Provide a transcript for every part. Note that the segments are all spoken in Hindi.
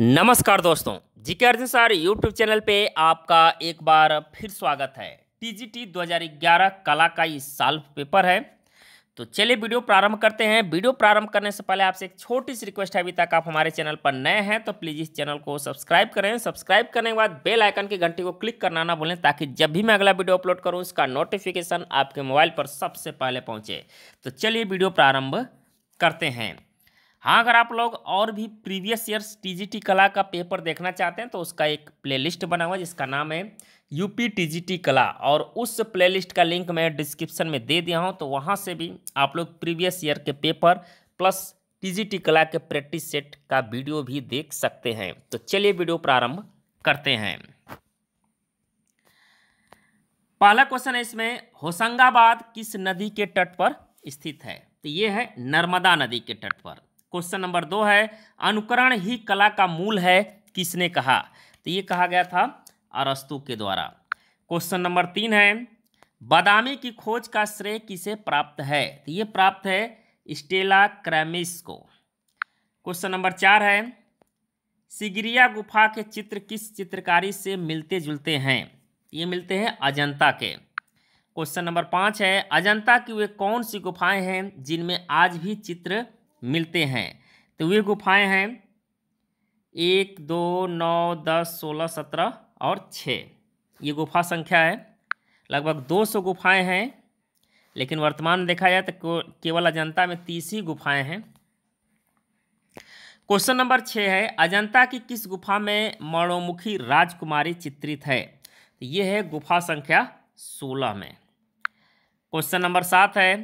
नमस्कार दोस्तों GK Arjun sir YouTube channel पे आपका एक बार फिर स्वागत है टीजीटी 2011 कला का ये साल पेपर है तो चलिए वीडियो प्रारंभ करते हैं वीडियो प्रारंभ करने से पहले आपसे एक छोटी सी रिक्वेस्ट है अभी तक आप हमारे चैनल पर नए हैं तो प्लीज़ इस चैनल को सब्सक्राइब करें सब्सक्राइब करने के बाद बेल आइकन की घंटी को क्लिक करना ना भूलें ताकि जब भी मैं अगला वीडियो अपलोड करूँ उसका नोटिफिकेशन आपके मोबाइल पर सबसे पहले पहुँचे तो चलिए वीडियो प्रारंभ करते हैं हाँ अगर आप लोग और भी प्रीवियस ईयर्स टीजीटी कला का पेपर देखना चाहते हैं तो उसका एक प्लेलिस्ट बना हुआ है जिसका नाम है यूपी टीजीटी कला और उस प्लेलिस्ट का लिंक मैं डिस्क्रिप्शन में दे दिया हूँ तो वहाँ से भी आप लोग प्रीवियस ईयर के पेपर प्लस टीजीटी कला के प्रैक्टिस सेट का वीडियो भी देख सकते हैं तो चलिए वीडियो प्रारंभ करते हैं पहला क्वेश्चन है इसमें होशंगाबाद किस नदी के तट पर स्थित है तो ये है नर्मदा नदी के तट पर क्वेश्चन नंबर दो है अनुकरण ही कला का मूल है किसने कहा तो ये कहा गया था अरस्तु के द्वारा क्वेश्चन नंबर तीन है बादामी की खोज का श्रेय किसे प्राप्त है तो ये प्राप्त है स्टेला क्रैमिस को क्वेश्चन नंबर चार है सिगरिया गुफा के चित्र किस चित्रकारी से मिलते जुलते हैं तो ये मिलते हैं अजंता के क्वेश्चन नंबर पाँच है अजंता की वे कौन सी गुफाएं हैं जिनमें आज भी चित्र मिलते हैं तो वे गुफाएं हैं एक दो नौ दस सोलह सत्रह और छः ये गुफा संख्या है लगभग दो सौ गुफाएँ हैं लेकिन वर्तमान में देखा जाए तो केवल अजंता में तीस ही गुफाएं हैं क्वेश्चन नंबर छः है अजंता की किस गुफा में मणोमुखी राजकुमारी चित्रित है तो ये है गुफा संख्या सोलह में क्वेश्चन नंबर सात है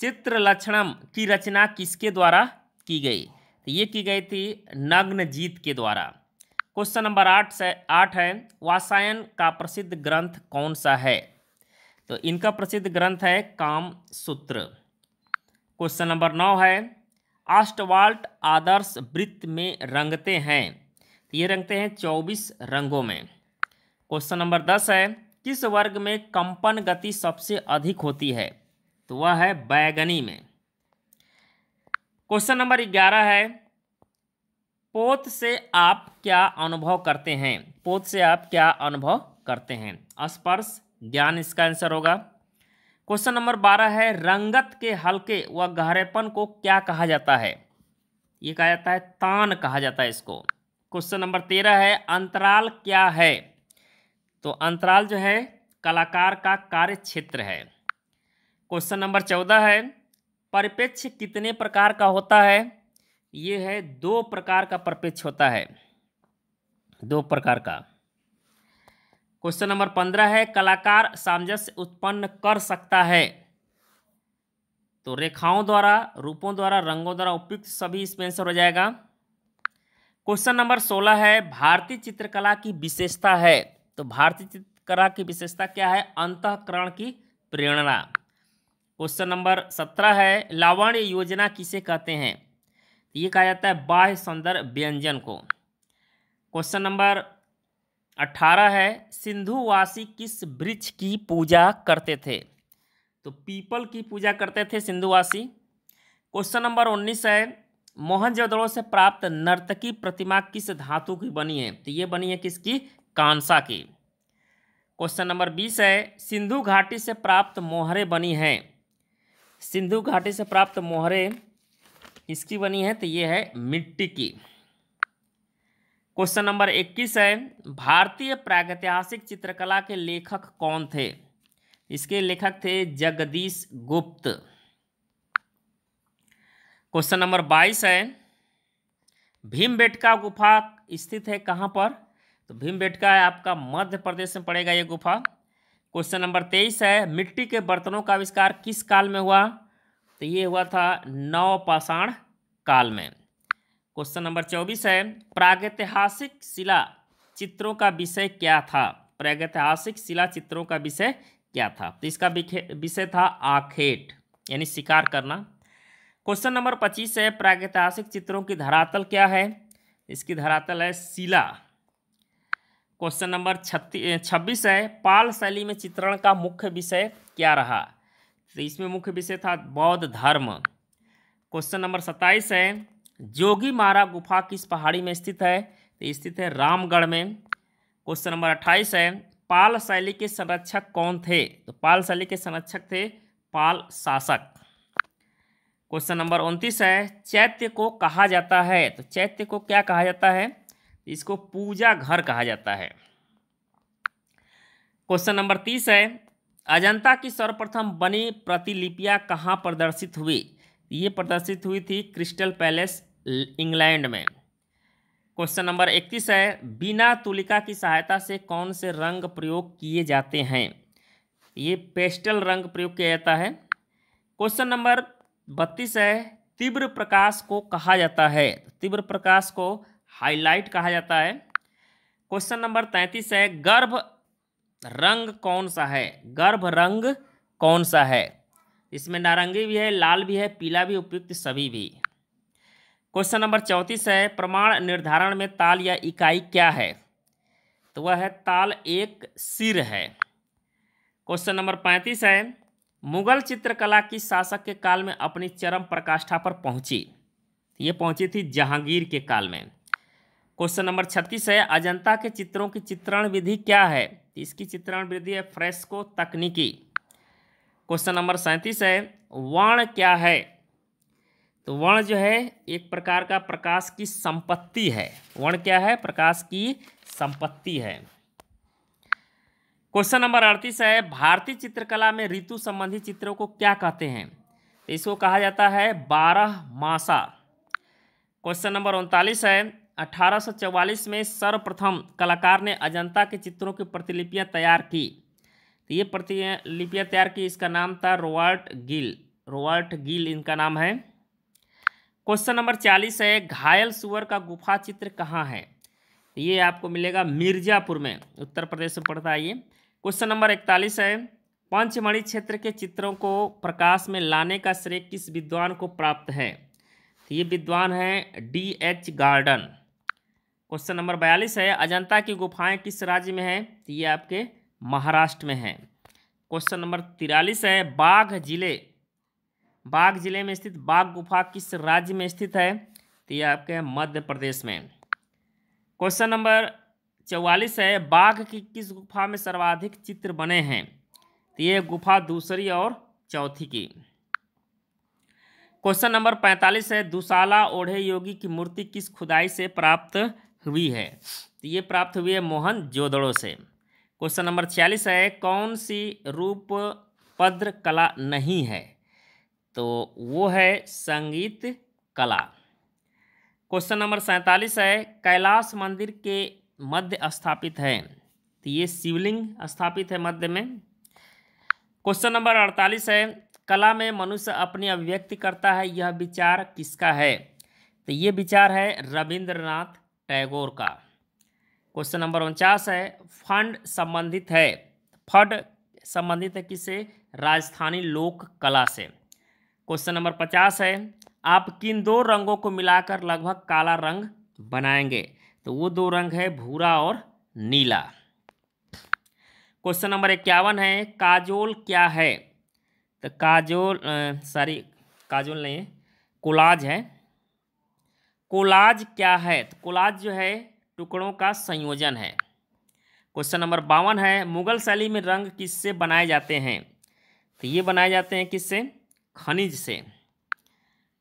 चित्र लक्षणम की रचना किसके द्वारा की गई तो ये की गई थी नग्न जीत के द्वारा क्वेश्चन नंबर आठ से आठ है वासायन का प्रसिद्ध ग्रंथ कौन सा है तो इनका प्रसिद्ध ग्रंथ है काम सूत्र क्वेश्चन नंबर नौ है आस्टवाल्ट आदर्श वृत्त में रंगते हैं तो ये रंगते हैं चौबीस रंगों में क्वेश्चन नंबर दस है किस वर्ग में कंपन गति सबसे अधिक होती है तो वह है बैगनी में क्वेश्चन नंबर ग्यारह है पोत से आप क्या अनुभव करते हैं पोत से आप क्या अनुभव करते हैं स्पर्श ज्ञान इसका आंसर होगा क्वेश्चन नंबर बारह है रंगत के हल्के व गहरेपन को क्या कहा जाता है ये कहा जाता है तान कहा जाता है इसको क्वेश्चन नंबर तेरह है अंतराल क्या है तो अंतराल जो है कलाकार का कार्य क्षेत्र है क्वेश्चन नंबर चौदह है परिपेक्ष कितने प्रकार का होता है ये है दो प्रकार का परिपेक्ष होता है दो प्रकार का क्वेश्चन नंबर पंद्रह है कलाकार सामंजस्य उत्पन्न कर सकता है तो रेखाओं द्वारा रूपों द्वारा रंगों द्वारा उपयुक्त सभी इसमें आंसर हो जाएगा क्वेश्चन नंबर सोलह है भारतीय चित्रकला की विशेषता है तो भारतीय चित्रकला की विशेषता क्या है अंतकरण की प्रेरणा क्वेश्चन नंबर सत्रह है लावण्य योजना किसे कहते हैं तो ये कहा जाता है बाह्य संदर्भ व्यंजन को क्वेश्चन नंबर अठारह है सिंधुवासी किस वृक्ष की पूजा करते थे तो पीपल की पूजा करते थे सिंधुवासी क्वेश्चन नंबर उन्नीस है मोहनजोदड़ो से प्राप्त नर्तकी प्रतिमा किस धातु की बनी है तो ये बनी है किसकी कांसा की क्वेश्चन नंबर बीस है सिंधु घाटी से प्राप्त मोहरे बनी हैं सिंधु घाटी से प्राप्त मोहरे इसकी बनी है तो ये है मिट्टी की क्वेश्चन नंबर 21 है भारतीय प्रागैतिहासिक चित्रकला के लेखक कौन थे इसके लेखक थे जगदीश गुप्त क्वेश्चन नंबर 22 है भीमबेटका गुफा स्थित है कहाँ पर तो भीमबेटका है आपका मध्य प्रदेश में पड़ेगा ये गुफा क्वेश्चन नंबर तेईस है मिट्टी के बर्तनों का आविष्कार किस काल में हुआ तो ये हुआ था नवपाषाण काल में क्वेश्चन नंबर चौबीस है प्रागैतिहासिक शिला चित्रों का विषय क्या था प्रागैतिहासिक शिला चित्रों का विषय क्या था तो इसका विषय था आखेट यानी शिकार करना क्वेश्चन नंबर पच्चीस है प्रागैतिहासिक चित्रों की धरातल क्या है इसकी धरातल है शिला क्वेश्चन नंबर छत्तीस छब्बीस है पाल शैली में चित्रण का मुख्य विषय क्या रहा तो इसमें मुख्य विषय था बौद्ध धर्म क्वेश्चन नंबर सत्ताईस है जोगी मारा गुफा किस पहाड़ी में स्थित है तो स्थित है रामगढ़ में क्वेश्चन नंबर अट्ठाईस है पाल शैली के संरक्षक कौन थे तो पाल शैली के संरक्षक थे पाल शासक क्वेश्चन नंबर उनतीस है चैत्य को कहा जाता है तो चैत्य को क्या कहा जाता है इसको पूजा घर कहा जाता है क्वेश्चन नंबर तीस है अजंता की सर्वप्रथम बनी प्रतिलिपियाँ कहाँ प्रदर्शित हुई ये प्रदर्शित हुई थी क्रिस्टल पैलेस इंग्लैंड में क्वेश्चन नंबर इकतीस है बिना तुलिका की सहायता से कौन से रंग प्रयोग किए जाते हैं ये पेस्टल रंग प्रयोग किया जाता है क्वेश्चन नंबर बत्तीस है तीव्र प्रकाश को कहा जाता है तीव्र प्रकाश को हाईलाइट कहा जाता है क्वेश्चन नंबर तैंतीस है गर्भ रंग कौन सा है गर्भ रंग कौन सा है इसमें नारंगी भी है लाल भी है पीला भी उपयुक्त सभी भी क्वेश्चन नंबर चौंतीस है प्रमाण निर्धारण में ताल या इकाई क्या है तो वह है ताल एक सिर है क्वेश्चन नंबर पैंतीस है मुगल चित्रकला की शासक के काल में अपनी चरम प्रकाष्ठा पर पहुंची ये पहुंची थी जहांगीर के काल में क्वेश्चन नंबर छत्तीस है अजंता के चित्रों की चित्रण विधि क्या है इसकी चित्रण विधि है फ्रेस्को तकनीकी क्वेश्चन नंबर सैंतीस है वर्ण क्या है तो वर्ण जो है एक प्रकार का प्रकाश की संपत्ति है वर्ण क्या है प्रकाश की संपत्ति है क्वेश्चन नंबर अड़तीस है भारतीय चित्रकला में ऋतु संबंधी चित्रों को क्या कहते हैं तो इसको कहा जाता है बारह मासा क्वेश्चन नंबर उनतालीस है 1844 में सर्वप्रथम कलाकार ने अजंता के चित्रों की प्रतिलिपियाँ तैयार की तो ये प्रतिलिपियाँ तैयार की इसका नाम था रोबर्ट गिल रोबर्ट गिल इनका नाम है क्वेश्चन नंबर चालीस है घायल सुअर का गुफा चित्र कहाँ है तो ये आपको मिलेगा मिर्ज़ापुर में उत्तर प्रदेश में पड़ता है ये क्वेश्चन नंबर इकतालीस है पंचमढ़ी क्षेत्र के चित्रों को प्रकाश में लाने का श्रेय किस विद्वान को प्राप्त है तो ये विद्वान है D H Gordon question number बयालीस है अजंता की गुफाएं किस राज्य में है तो ये आपके महाराष्ट्र में है क्वेश्चन नंबर तिरालीस है बाघ जिले बाघ जिले में स्थित बाघ गुफा किस राज्य में स्थित है तो ये आपके मध्य प्रदेश में क्वेश्चन नंबर चौवालीस है बाघ की किस गुफा में सर्वाधिक चित्र बने हैं तो ये गुफा दूसरी और चौथी की क्वेश्चन नंबर पैंतालीस है दुशाला ओढ़े योगी की मूर्ति किस खुदाई से प्राप्त हुई है तो ये प्राप्त हुई है मोहन जोदड़ो से क्वेश्चन नंबर छियालीस है कौन सी रूप पद्र कला नहीं है तो वो है संगीत कला क्वेश्चन नंबर सैंतालीस है कैलाश मंदिर के मध्य स्थापित है तो ये शिवलिंग स्थापित है मध्य में क्वेश्चन नंबर अड़तालीस है कला में मनुष्य अपनी अभिव्यक्ति करता है यह विचार किसका है तो ये विचार है रविंद्रनाथ टैगोर का क्वेश्चन नंबर उनचास है फंड संबंधित है फंड संबंधित है किसे राजस्थानी लोक कला से क्वेश्चन नंबर पचास है आप किन दो रंगों को मिलाकर लगभग काला रंग बनाएंगे तो वो दो रंग है भूरा और नीला क्वेश्चन नंबर इक्यावन है काजोल क्या है तो काजोल सॉरी काजोल नहीं कोलाज है कोलाज क्या है तो कोलाज जो है टुकड़ों का संयोजन है क्वेश्चन नंबर बावन है मुगल शैली में रंग किससे बनाए जाते हैं तो ये बनाए जाते हैं किससे खनिज से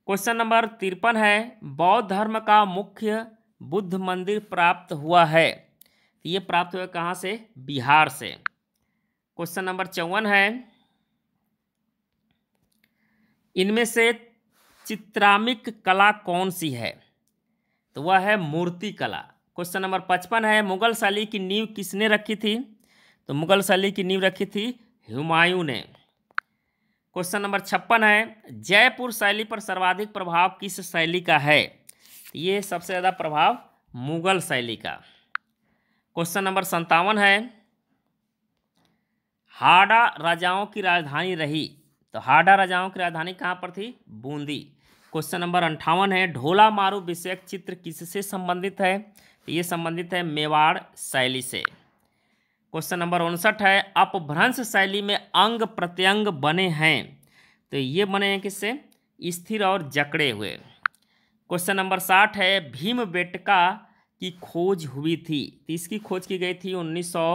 क्वेश्चन नंबर तिरपन है बौद्ध धर्म का मुख्य बुद्ध मंदिर प्राप्त हुआ है तो ये प्राप्त हुआ कहाँ से बिहार से क्वेश्चन नंबर चौवन है इनमें से चित्रामिक कला कौन सी है तो वह है मूर्ति कला क्वेश्चन नंबर पचपन है मुगल शैली की नींव किसने रखी थी तो मुगल शैली की नींव रखी थी हुमायूं ने क्वेश्चन नंबर छप्पन है जयपुर शैली पर सर्वाधिक प्रभाव किस शैली का है तो ये सबसे ज़्यादा प्रभाव मुगल शैली का क्वेश्चन नंबर संतावन है हाडा राजाओं की राजधानी रही तो हाडा राजाओं की राजधानी कहाँ पर थी बूंदी क्वेश्चन नंबर अंठावन है ढोला मारू विषयक चित्र किससे संबंधित है तो ये संबंधित है मेवाड़ शैली से क्वेश्चन नंबर उनसठ है अपभ्रंश शैली में अंग प्रत्यंग बने हैं तो ये बने हैं किससे स्थिर और जकड़े हुए क्वेश्चन नंबर साठ है भीम बेटका की खोज हुई थी तो इसकी खोज की गई थी उन्नीस सौ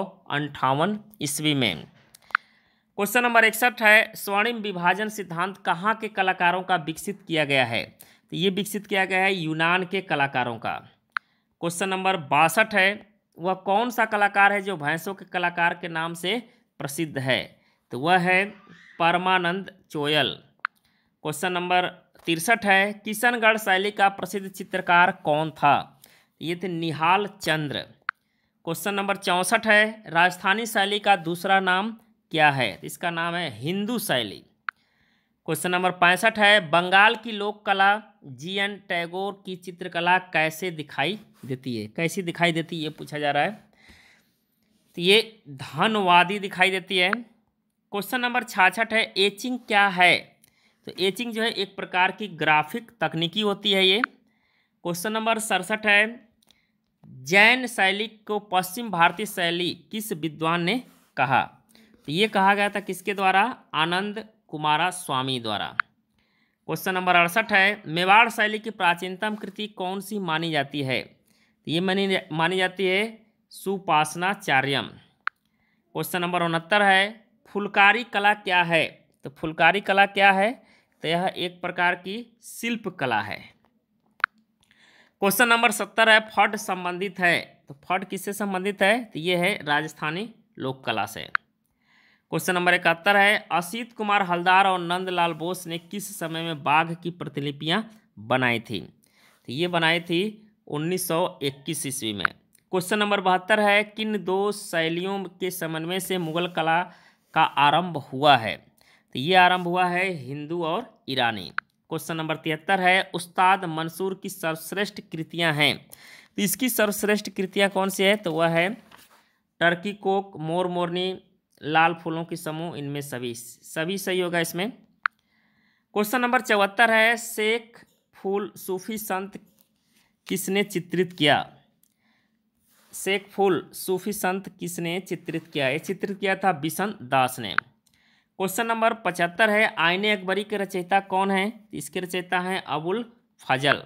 ईस्वी में क्वेश्चन नंबर इकसठ है स्वर्णिम विभाजन सिद्धांत कहाँ के कलाकारों का विकसित किया गया है तो ये विकसित किया गया है यूनान के कलाकारों का क्वेश्चन नंबर बासठ है वह कौन सा कलाकार है जो भैंसों के कलाकार के नाम से प्रसिद्ध है तो वह है परमानंद चोयल क्वेश्चन नंबर तिरसठ है किशनगढ़ शैली का प्रसिद्ध चित्रकार कौन था तो ये थे निहाल चंद्र क्वेश्चन नंबर चौंसठ है राजस्थानी शैली का दूसरा नाम क्या है तो इसका नाम है हिंदू शैली क्वेश्चन नंबर पैंसठ है बंगाल की लोक कला जी एन टैगोर की चित्रकला कैसे दिखाई देती है कैसी दिखाई देती है ये पूछा जा रहा है तो ये धनवादी दिखाई देती है क्वेश्चन नंबर छाछठ है एचिंग क्या है तो एचिंग जो है एक प्रकार की ग्राफिक तकनीकी होती है ये क्वेश्चन नंबर सड़सठ है जैन शैली को पश्चिम भारतीय शैली किस विद्वान ने कहा तो ये कहा गया था किसके द्वारा आनंद कुमारा स्वामी द्वारा क्वेश्चन नंबर अड़सठ है मेवाड़ शैली की प्राचीनतम कृति कौन सी मानी जाती है तो ये मानी जा, मानी जाती है सुपासनाचार्यम क्वेश्चन नंबर उनहत्तर है फुलकारी कला क्या है तो फुलकारी कला क्या है तो यह एक प्रकार की शिल्प कला है क्वेश्चन नंबर सत्तर है फट संबंधित है तो फट किससे संबंधित है तो ये है राजस्थानी लोक कला से क्वेश्चन नंबर इकहत्तर है असित कुमार हल्दार और नंदलाल बोस ने किस समय में बाघ की प्रतिलिपियां बनाई थी तो ये बनाई थी 1921 ईस्वी में क्वेश्चन नंबर बहत्तर है किन दो शैलियों के समन्वय से मुगल कला का आरंभ हुआ है तो ये आरंभ हुआ है हिंदू और ईरानी क्वेश्चन नंबर तिहत्तर है उस्ताद मंसूर की सर्वश्रेष्ठ कृतियाँ हैं तो इसकी सर्वश्रेष्ठ कृतियाँ कौन सी है तो वह है टर्की कोक मोर मोरनी लाल फूलों की समूह इनमें सभी सभी सही होगा इसमें क्वेश्चन नंबर चौहत्तर है शेख फूल सूफी संत किसने चित्रित किया शेख फूल सूफी संत किसने चित्रित किया ये चित्रित किया था बिशन दास ने क्वेश्चन नंबर पचहत्तर है आईने अकबरी के रचयिता कौन है इसके रचयिता हैं अबुल फजल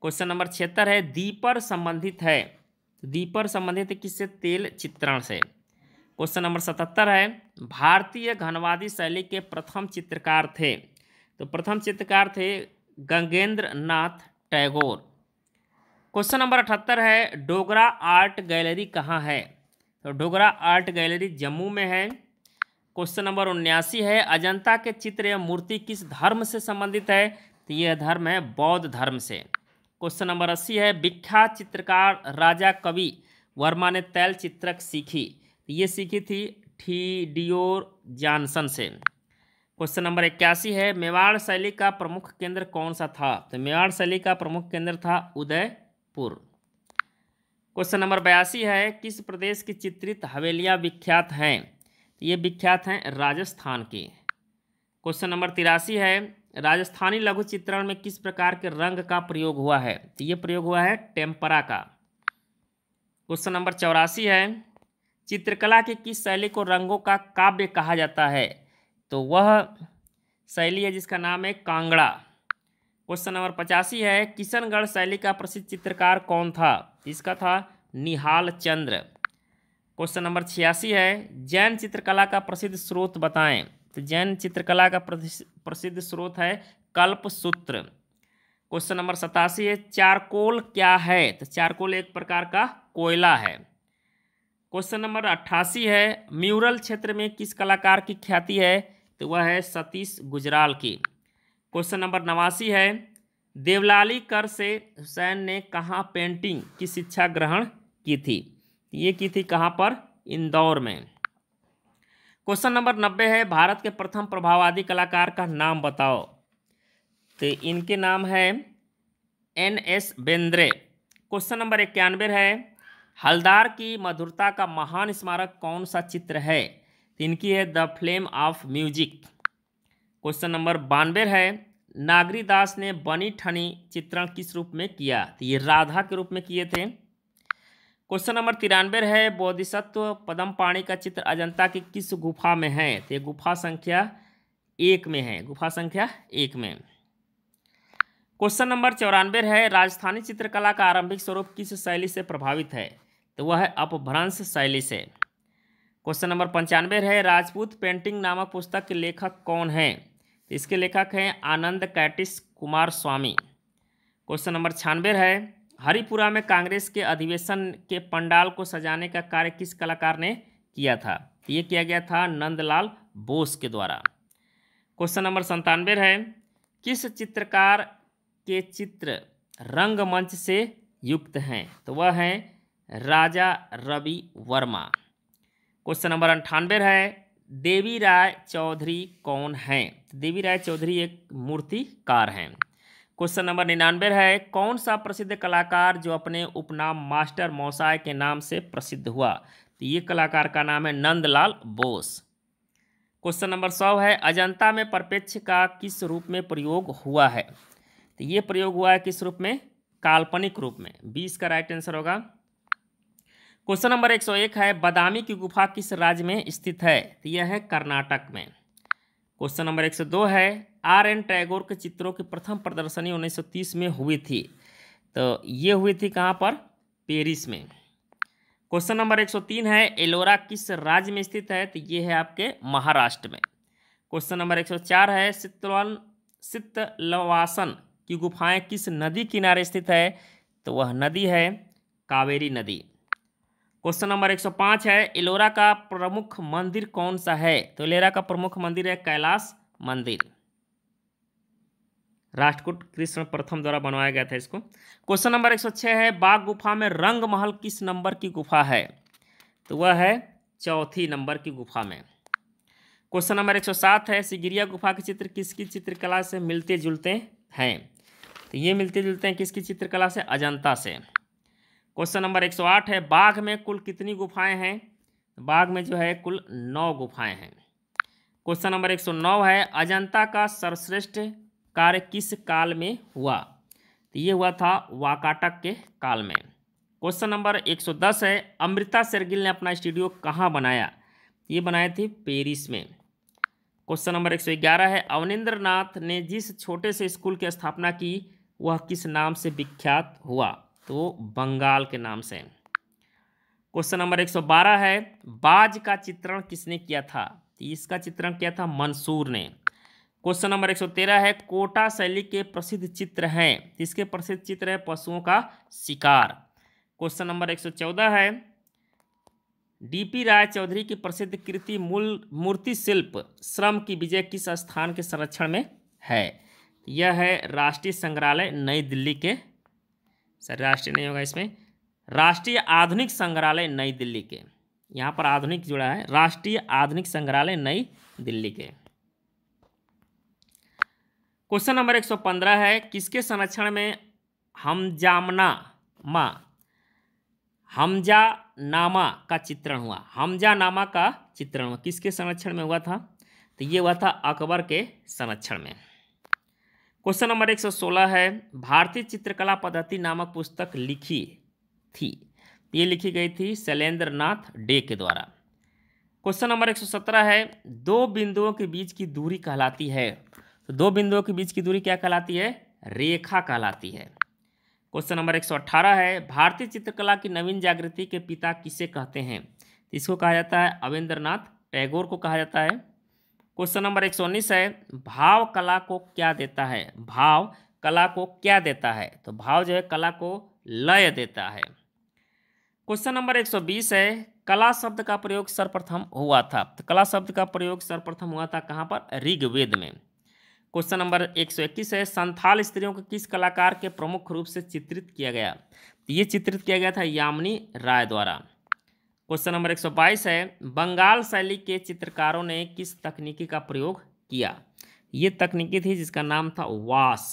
क्वेश्चन नंबर छिहत्तर है दीपर संबंधित है दीपर संबंधित किससे तेल चित्रण से क्वेश्चन नंबर सतहत्तर है भारतीय घनवादी शैली के प्रथम चित्रकार थे तो प्रथम चित्रकार थे गंगेंद्र नाथ टैगोर क्वेश्चन नंबर अठहत्तर है डोगरा आर्ट गैलरी कहाँ है तो डोगरा आर्ट गैलरी जम्मू में है क्वेश्चन नंबर उन्यासी है अजंता के चित्र या मूर्ति किस धर्म से संबंधित है तो यह धर्म है बौद्ध धर्म से क्वेश्चन नंबर अस्सी है विख्यात चित्रकार राजा कवि वर्मा ने तैल चित्रक सीखी ये सीखी थी ठीडियोर डियोर जॉनसन से क्वेश्चन नंबर इक्यासी है मेवाड़ शैली का प्रमुख केंद्र कौन सा था तो मेवाड़ शैली का प्रमुख केंद्र था उदयपुर क्वेश्चन नंबर बयासी है किस प्रदेश की चित्रित हवेलियाँ विख्यात हैं तो ये विख्यात हैं राजस्थान की क्वेश्चन नंबर तिरासी है राजस्थानी लघु चित्रण में किस प्रकार के रंग का प्रयोग हुआ है तो ये प्रयोग हुआ है टेम्परा का क्वेश्चन नंबर चौरासी है चित्रकला के किस शैली को रंगों का काव्य कहा जाता है तो वह शैली है जिसका नाम है कांगड़ा क्वेश्चन नंबर पचासी है किशनगढ़ शैली का प्रसिद्ध चित्रकार कौन था इसका था निहाल चंद्र क्वेश्चन नंबर छियासी है जैन चित्रकला का प्रसिद्ध स्रोत बताएं तो जैन चित्रकला का प्रसिद्ध स्रोत है कल्प सूत्र क्वेश्चन नंबर सतासी है चारकोल क्या है तो चारकोल एक प्रकार का कोयला है क्वेश्चन नंबर अट्ठासी है म्यूरल क्षेत्र में किस कलाकार की ख्याति है तो वह है सतीश गुजराल की क्वेश्चन नंबर नवासी है देवलाली कर से हुसैन ने कहाँ पेंटिंग की शिक्षा ग्रहण की थी ये की थी कहाँ पर इंदौर में क्वेश्चन नंबर नब्बे है भारत के प्रथम प्रभाववादी कलाकार का नाम बताओ तो इनके नाम है N S Bendre question number इक्यानवे है हलदार की मधुरता का महान स्मारक कौन सा चित्र है इनकी है the flame of music question number बानवे है नागरी दास ने बनी ठनी चित्रण किस रूप में किया तो ये राधा के रूप में किए थे क्वेश्चन नंबर तिरानवे है बोधिसत्व पदम पाणी का चित्र अजंता की किस गुफा में है तो ये गुफा संख्या एक में है गुफा संख्या एक में क्वेश्चन नंबर चौरानवे है राजस्थानी चित्रकला का आरंभिक स्वरूप किस शैली से प्रभावित है तो वह है अपभ्रंश शैली से क्वेश्चन नंबर पंचानवे है राजपूत पेंटिंग नामक पुस्तक के लेखक कौन हैं तो इसके लेखक हैं Anand Kentish Coomaraswamy question number छानबे है हरिपुरा में कांग्रेस के अधिवेशन के पंडाल को सजाने का कार्य किस कलाकार ने किया था तो ये किया गया था नंदलाल बोस के द्वारा क्वेश्चन नंबर संतानवे है किस चित्रकार के चित्र रंगमंच से युक्त हैं तो वह हैं राजा रवि वर्मा क्वेश्चन नंबर अंठानवे है देवी राय चौधरी कौन हैं तो देवी राय चौधरी एक मूर्तिकार हैं क्वेश्चन नंबर निन्यानवे है कौन सा प्रसिद्ध कलाकार जो अपने उपनाम मास्टर मौसाय के नाम से प्रसिद्ध हुआ तो ये कलाकार का नाम है नंदलाल बोस क्वेश्चन नंबर सौ है अजंता में परपेक्ष का किस रूप में प्रयोग हुआ है तो ये प्रयोग हुआ है किस रूप में काल्पनिक रूप में बीस का राइट आंसर होगा क्वेश्चन नंबर 101 है बादामी की गुफा किस राज्य में स्थित है तो यह है कर्नाटक में क्वेश्चन नंबर 102 है आर एन टैगोर के चित्रों की प्रथम प्रदर्शनी 1930 में हुई थी तो ये हुई थी कहाँ पर पेरिस में क्वेश्चन नंबर 103 है एलोरा किस राज्य में स्थित है तो ये है आपके महाराष्ट्र में क्वेश्चन नंबर 104 है सित्तवन सित्तलवासन की गुफाएं किस नदी किनारे स्थित है तो वह नदी है कावेरी नदी क्वेश्चन नंबर 105 है एलोरा का प्रमुख मंदिर कौन सा है तो एलोरा का प्रमुख मंदिर है कैलाश मंदिर राष्ट्रकूट कृष्ण प्रथम द्वारा बनवाया गया था इसको क्वेश्चन नंबर 106 है बाग गुफा में रंग महल किस नंबर की गुफा है तो वह है चौथी नंबर की गुफा में क्वेश्चन नंबर 107 है सिगिरिया गुफा के चित्र किसकी चित्रकला से मिलते जुलते हैं तो ये मिलते जुलते हैं किसकी चित्रकला से अजंता से क्वेश्चन नंबर 108 है बाघ में कुल कितनी गुफाएं हैं तो बाघ में जो है कुल नौ गुफाएं हैं क्वेश्चन नंबर 109 है अजंता का सर्वश्रेष्ठ कार्य किस काल में हुआ तो ये हुआ था वाकाटक के काल में क्वेश्चन नंबर 110 है अमृता शेरगिल ने अपना स्टूडियो कहाँ बनाया तो ये बनाए थे पेरिस में क्वेश्चन नंबर 111 है अवनिंद्र नाथ ने जिस छोटे से स्कूल की स्थापना की वह किस नाम से विख्यात हुआ तो बंगाल के नाम से क्वेश्चन नंबर 112 है बाज का चित्रण किसने किया था तो इसका चित्रण किया था मंसूर ने क्वेश्चन नंबर 113 है कोटा शैली के प्रसिद्ध चित्र हैं इसके प्रसिद्ध चित्र है पशुओं का शिकार क्वेश्चन नंबर 114 है डीपी राय चौधरी की प्रसिद्ध कृति मूल मूर्ति शिल्प श्रम की विजय किस स्थान के संरक्षण में है यह है राष्ट्रीय संग्रहालय नई दिल्ली के सर राष्ट्रीय नहीं होगा इसमें राष्ट्रीय आधुनिक संग्रहालय नई दिल्ली के यहाँ पर आधुनिक जुड़ा है राष्ट्रीय आधुनिक संग्रहालय नई दिल्ली के क्वेश्चन नंबर 115 है किसके संरक्षण में हमजामना मा हमजा नामा का चित्रण हुआ हमजा नामा का चित्रण हुआ किसके संरक्षण में हुआ था तो ये हुआ था अकबर के संरक्षण में क्वेश्चन नंबर 116 है भारतीय चित्रकला पद्धति नामक पुस्तक लिखी थी ये लिखी गई थी शैलेंद्र नाथ डे के द्वारा क्वेश्चन नंबर 117 है दो बिंदुओं के बीच की दूरी कहलाती है तो दो बिंदुओं के बीच की दूरी क्या कहलाती है रेखा कहलाती है क्वेश्चन नंबर 118 है भारतीय चित्रकला की नवीन जागृति के पिता किसे कहते हैं तो इसको कहा जाता है अविंद्रनाथ टैगोर को कहा जाता है क्वेश्चन नंबर एक है भाव कला को क्या देता है भाव कला को क्या देता है तो भाव जो है कला को लय देता है क्वेश्चन नंबर 120 है कला शब्द का प्रयोग सर्वप्रथम हुआ था तो कला शब्द का प्रयोग सर्वप्रथम हुआ था कहाँ पर ऋग्वेद में क्वेश्चन नंबर 121 है संथाल स्त्रियों को किस कलाकार के प्रमुख रूप से चित्रित किया गया तो ये चित्रित किया गया था यामिनी राय द्वारा क्वेश्चन नंबर 122 है बंगाल शैली के चित्रकारों ने किस तकनीकी का प्रयोग किया ये तकनीकी थी जिसका नाम था वास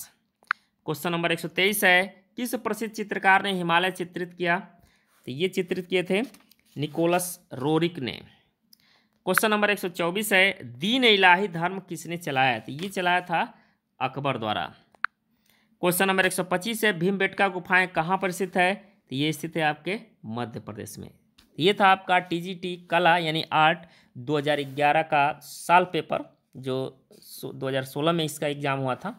क्वेश्चन नंबर 123 है किस प्रसिद्ध चित्रकार ने हिमालय चित्रित किया तो ये चित्रित किए थे निकोलस रोरिक ने क्वेश्चन नंबर 124 है दीन इलाही धर्म किसने चलाया तो ये चलाया था अकबर द्वारा क्वेश्चन नंबर 125 है भीमबेटका गुफाएं कहाँ पर स्थित है तो ये स्थित है आपके मध्य प्रदेश में ये था आपका टी कला यानी आर्ट 2011 का साल पेपर जो 2016 में इसका एग्ज़ाम हुआ था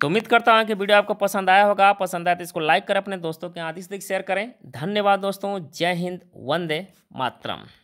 तो उम्मीद करता हूँ कि वीडियो आपको पसंद आया होगा पसंद आया तो इसको लाइक करें अपने दोस्तों के यहाँ से अधिक शेयर करें धन्यवाद दोस्तों जय हिंद वंदे मातरम